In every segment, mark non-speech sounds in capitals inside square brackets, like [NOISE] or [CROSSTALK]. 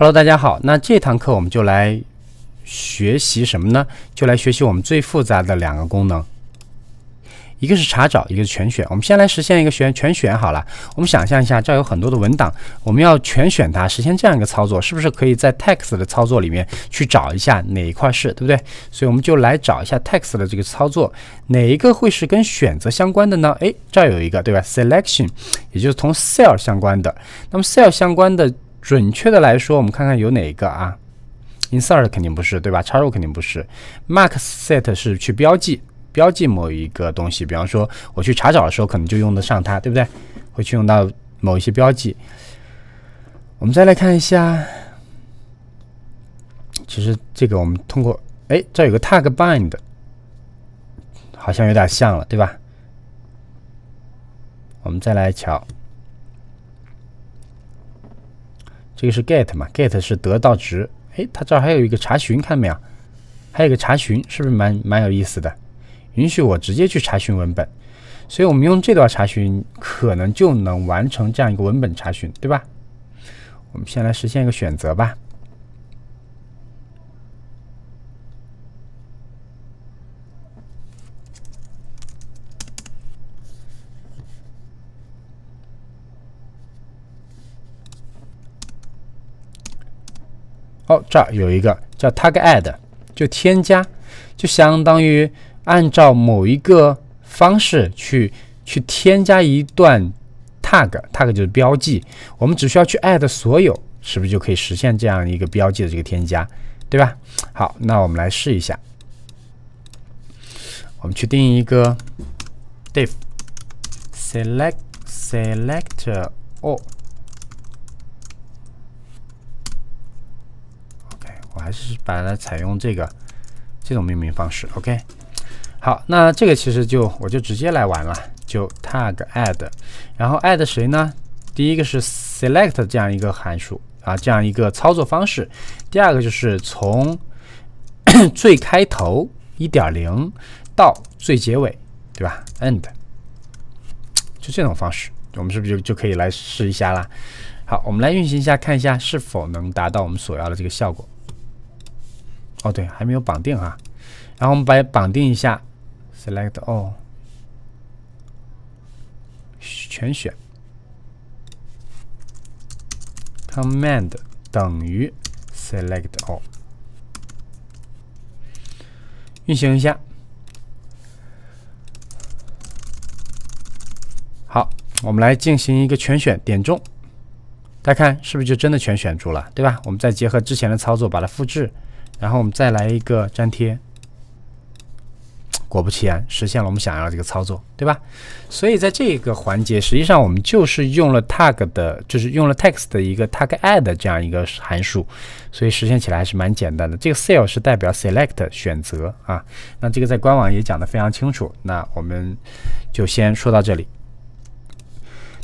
Hello，大家好。那这堂课我们就来学习什么呢？就来学习我们最复杂的两个功能，一个是查找，一个是全选。我们先来实现一个选全选好了。我们想象一下，这有很多的文档，我们要全选它，实现这样一个操作，是不是可以在 text 的操作里面去找一下哪一块是，对不对？所以我们就来找一下 text 的这个操作，哪一个会是跟选择相关的呢？哎，这有一个，对吧？selection，也就是同 cell 相关的。那么 cell 相关的。准确的来说，我们看看有哪一个啊？insert 肯定不是，对吧？插入肯定不是。mark set 是去标记，标记某一个东西，比方说我去查找的时候，可能就用得上它，对不对？会去用到某一些标记。我们再来看一下，其实这个我们通过，哎，这有个 tag bind，好像有点像了，对吧？我们再来瞧。这个是 get 嘛，get 是得到值。哎，它这还有一个查询，看到没有？还有个查询，是不是蛮蛮有意思的？允许我直接去查询文本，所以我们用这段查询，可能就能完成这样一个文本查询，对吧？我们先来实现一个选择吧。好，这儿有一个叫 tag add，就添加，就相当于按照某一个方式去去添加一段 tag，tag 就是标记。我们只需要去 add 所有，是不是就可以实现这样一个标记的这个添加，对吧？好，那我们来试一下。我们去定义一个 div selector，哦。还是把它采用这个这种命名方式。OK，好，那这个其实就我就直接来玩了，就 tag add，然后 add 谁呢？第一个是 select 这样一个函数啊，这样一个操作方式。第二个就是从 [COUGHS] 最开头一点零到最结尾，对吧？end，就这种方式，我们是不是就就可以来试一下啦？好，我们来运行一下，看一下是否能达到我们所要的这个效果。哦，对，还没有绑定啊。然后我们把绑定一下，select all，全选，command 等于 select all，运行一下。好，我们来进行一个全选，点中，大家看是不是就真的全选住了，对吧？我们再结合之前的操作，把它复制。然后我们再来一个粘贴，果不其然实现了我们想要这个操作，对吧？所以在这个环节，实际上我们就是用了 tag 的，就是用了 text 的一个 tag add 这样一个函数，所以实现起来还是蛮简单的。这个 s e l e 是代表 select 选择啊，那这个在官网也讲的非常清楚。那我们就先说到这里。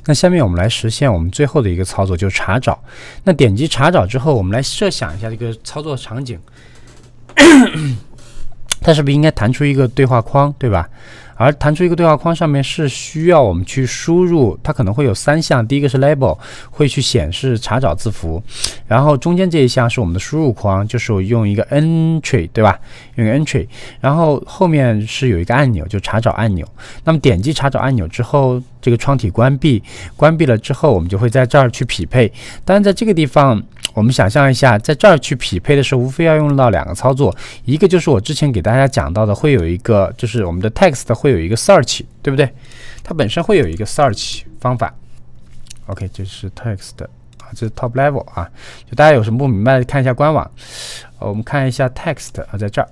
那下面我们来实现我们最后的一个操作，就查找。那点击查找之后，我们来设想一下这个操作场景，[COUGHS] 它是不是应该弹出一个对话框，对吧？而弹出一个对话框，上面是需要我们去输入，它可能会有三项，第一个是 label，会去显示查找字符，然后中间这一项是我们的输入框，就是我用一个 entry，对吧？用一个 entry，然后后面是有一个按钮，就查找按钮。那么点击查找按钮之后，这个窗体关闭，关闭了之后，我们就会在这儿去匹配。当然，在这个地方。我们想象一下，在这儿去匹配的时候，无非要用到两个操作，一个就是我之前给大家讲到的，会有一个，就是我们的 text 会有一个 search，对不对？它本身会有一个 search 方法。OK，这是 text 啊，这是 top level 啊。就大家有什么不明白的，看一下官网。我们看一下 text 啊，在这儿。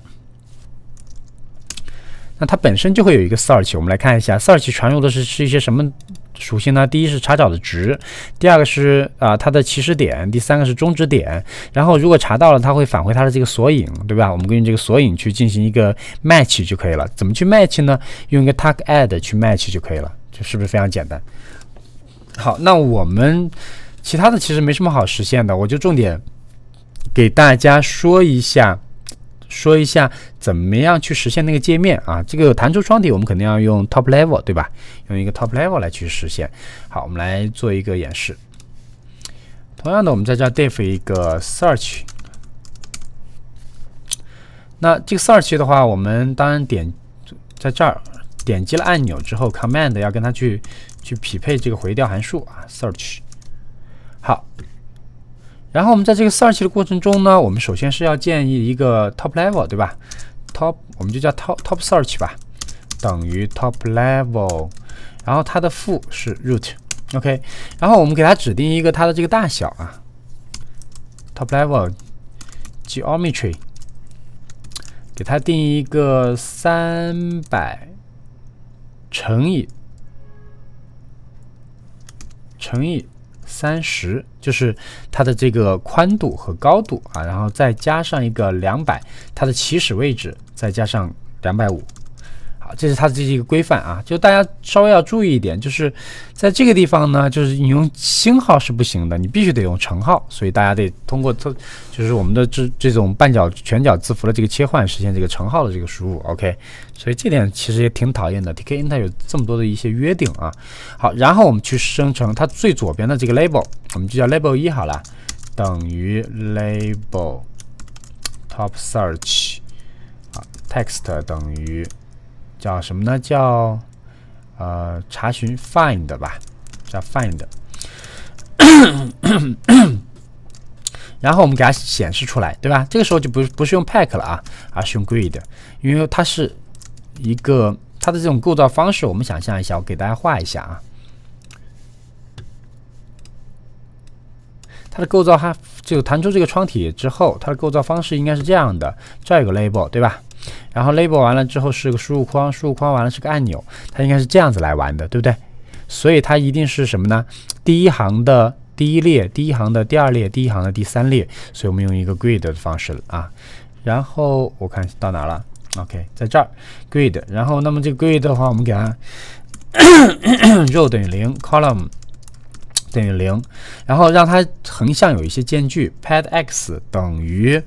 那它本身就会有一个 search，我们来看一下 search 传入的是是一些什么。属性呢，第一是查找的值，第二个是啊它的起始点，第三个是终止点，然后如果查到了，它会返回它的这个索引，对吧？我们根据这个索引去进行一个 match 就可以了。怎么去 match 呢？用一个 tag add 去 match 就可以了，这是不是非常简单？好，那我们其他的其实没什么好实现的，我就重点给大家说一下。说一下怎么样去实现那个界面啊？这个弹出窗体，我们肯定要用 top level，对吧？用一个 top level 来去实现。好，我们来做一个演示。同样的，我们在这 def 一个 search。那这个 search 的话，我们当然点在这儿点击了按钮之后，command 要跟它去去匹配这个回调函数啊，search。好。然后我们在这个 search 的过程中呢，我们首先是要建议一个 top level，对吧？top 我们就叫 top top search 吧，等于 top level，然后它的负是 root，OK。然后我们给它指定一个它的这个大小啊，top level geometry，给它定一个三百乘以乘以。三十就是它的这个宽度和高度啊，然后再加上一个两百，它的起始位置再加上两百五。这是它的这是一个规范啊，就大家稍微要注意一点，就是在这个地方呢，就是你用星号是不行的，你必须得用乘号，所以大家得通过它，就是我们的这这种半角全角字符的这个切换，实现这个乘号的这个输入。OK，所以这点其实也挺讨厌的。Tk n 它有这么多的一些约定啊。好，然后我们去生成它最左边的这个 label，我们就叫 label 一好了，等于 label top search，啊，text 等于叫什么呢？叫呃查询 find 吧，叫 find。[COUGHS] 然后我们给它显示出来，对吧？这个时候就不不是用 pack 了啊，而是用 grid，因为它是一个它的这种构造方式。我们想象一下，我给大家画一下啊。它的构造，它就弹出这个窗体之后，它的构造方式应该是这样的。这有个 label，对吧？然后 label 完了之后是个输入框，输入框完了是个按钮，它应该是这样子来玩的，对不对？所以它一定是什么呢？第一行的第一列，第一行的第二列，第一行的第三列。所以我们用一个 grid 的方式啊。然后我看到哪了？OK，在这儿 grid。然后那么这个 grid 的话，我们给它 row [CLEARS THROAT] 等于零，column 等于零，然后让它横向有一些间距，pad x 等于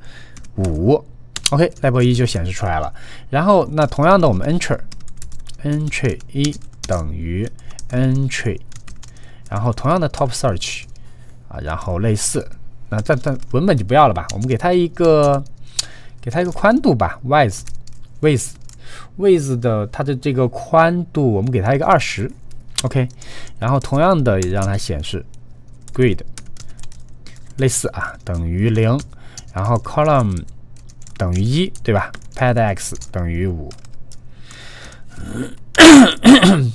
五。o k l e v e l 一就显示出来了。然后，那同样的，我们 e n t e r e n t r y 一等于 entry，然后同样的 top search 啊，然后类似。那这这文本就不要了吧？我们给它一个，给它一个宽度吧。with，with，with 的它的这个宽度，我们给它一个二十。OK，然后同样的也让它显示 grid，类似啊，等于零。然后 column 等于一对吧，pad x 等于五。[COUGHS]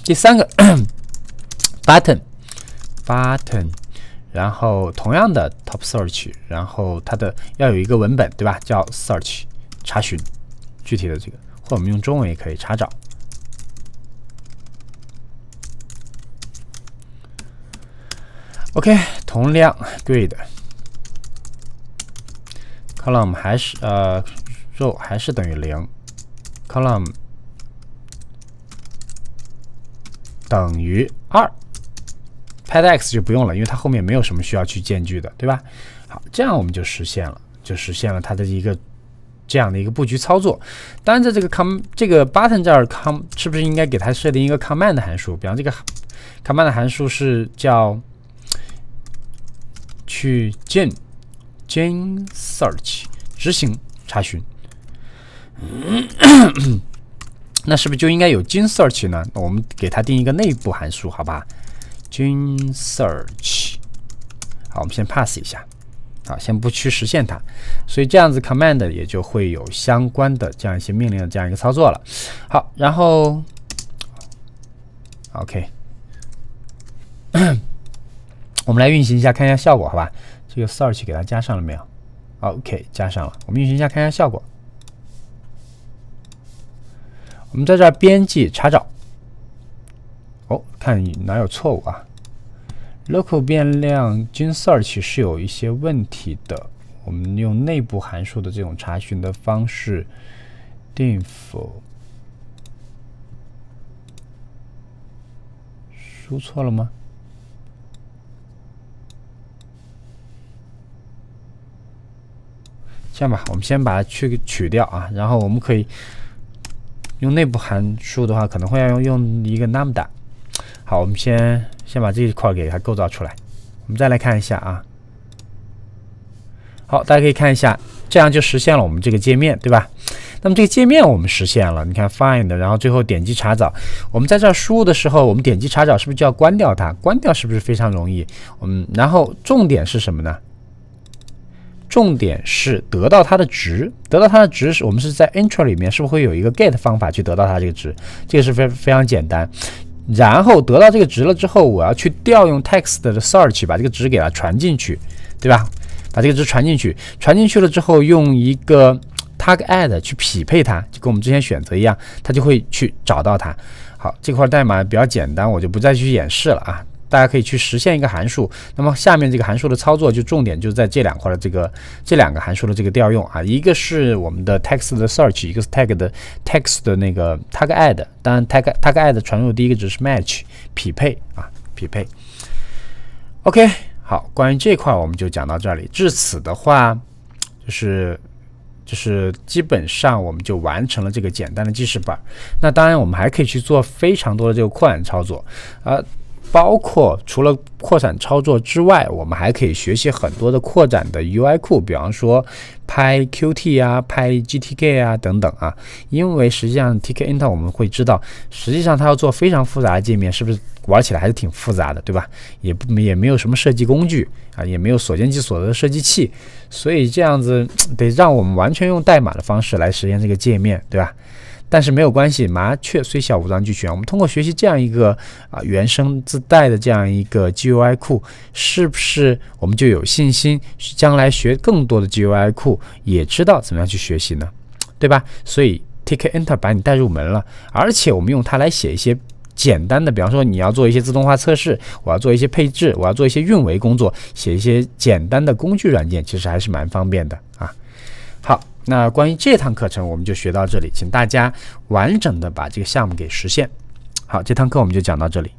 第三个 [COUGHS] button button，然后同样的 top search，然后它的要有一个文本对吧，叫 search 查询具体的这个，或我们用中文也可以查找。OK，同量对的。column 还是呃 row 还是等于零，column 等于二，pad x 就不用了，因为它后面没有什么需要去间距的，对吧？好，这样我们就实现了，就实现了它的一个这样的一个布局操作。当然，在这个 com 这个 button 这儿，com 是不是应该给它设定一个 command 的函数？比方这个 command 的函数是叫去建。j i n search 执行查询，[COUGHS] 那是不是就应该有 j i n search 呢？我们给它定一个内部函数，好吧 j i n search，好，我们先 pass 一下，好，先不去实现它。所以这样子 command 也就会有相关的这样一些命令的这样一个操作了。好，然后 OK，[COUGHS] 我们来运行一下，看一下效果，好吧？这个 search 给它加上了没有？OK，加上了。我们运行一下，看一下效果。我们在这儿编辑查找。哦，看哪有错误啊？local 变量均 search 是有一些问题的。我们用内部函数的这种查询的方式，d 否？f 输错了吗？这样吧，我们先把它去取掉啊，然后我们可以用内部函数的话，可能会要用用一个 lambda。好，我们先先把这一块给它构造出来。我们再来看一下啊。好，大家可以看一下，这样就实现了我们这个界面，对吧？那么这个界面我们实现了，你看 find，然后最后点击查找，我们在这儿输入的时候，我们点击查找是不是就要关掉它？关掉是不是非常容易？我们然后重点是什么呢？重点是得到它的值，得到它的值是我们是在 intro 里面是不是会有一个 get 方法去得到它这个值？这个是非非常简单。然后得到这个值了之后，我要去调用 text 的 search，把这个值给它传进去，对吧？把这个值传进去，传进去了之后，用一个 tag add 去匹配它，就跟我们之前选择一样，它就会去找到它。好，这块代码比较简单，我就不再去演示了啊。大家可以去实现一个函数，那么下面这个函数的操作就重点就在这两块的这个这两个函数的这个调用啊，一个是我们的 text 的 search，一个是 tag 的 text 的那个 tag add。当然 tag tag add 传入第一个值是 match 匹配啊，匹配。OK，好，关于这块我们就讲到这里。至此的话，就是就是基本上我们就完成了这个简单的记事本。那当然我们还可以去做非常多的这个扩展操作啊。包括除了扩展操作之外，我们还可以学习很多的扩展的 UI 库，比方说拍 QT 啊、拍 GTK 啊等等啊。因为实际上 Tkinter 我们会知道，实际上它要做非常复杂的界面，是不是玩起来还是挺复杂的，对吧？也不也没有什么设计工具啊，也没有所见即所得的设计器，所以这样子得让我们完全用代码的方式来实现这个界面，对吧？但是没有关系，麻雀虽小五脏俱全。我们通过学习这样一个啊原生自带的这样一个 GUI 库，是不是我们就有信心将来学更多的 GUI 库，也知道怎么样去学习呢？对吧？所以 Tkinter 把你带入门了，而且我们用它来写一些简单的，比方说你要做一些自动化测试，我要做一些配置，我要做一些运维工作，写一些简单的工具软件，其实还是蛮方便的啊。那关于这堂课程，我们就学到这里，请大家完整的把这个项目给实现。好，这堂课我们就讲到这里。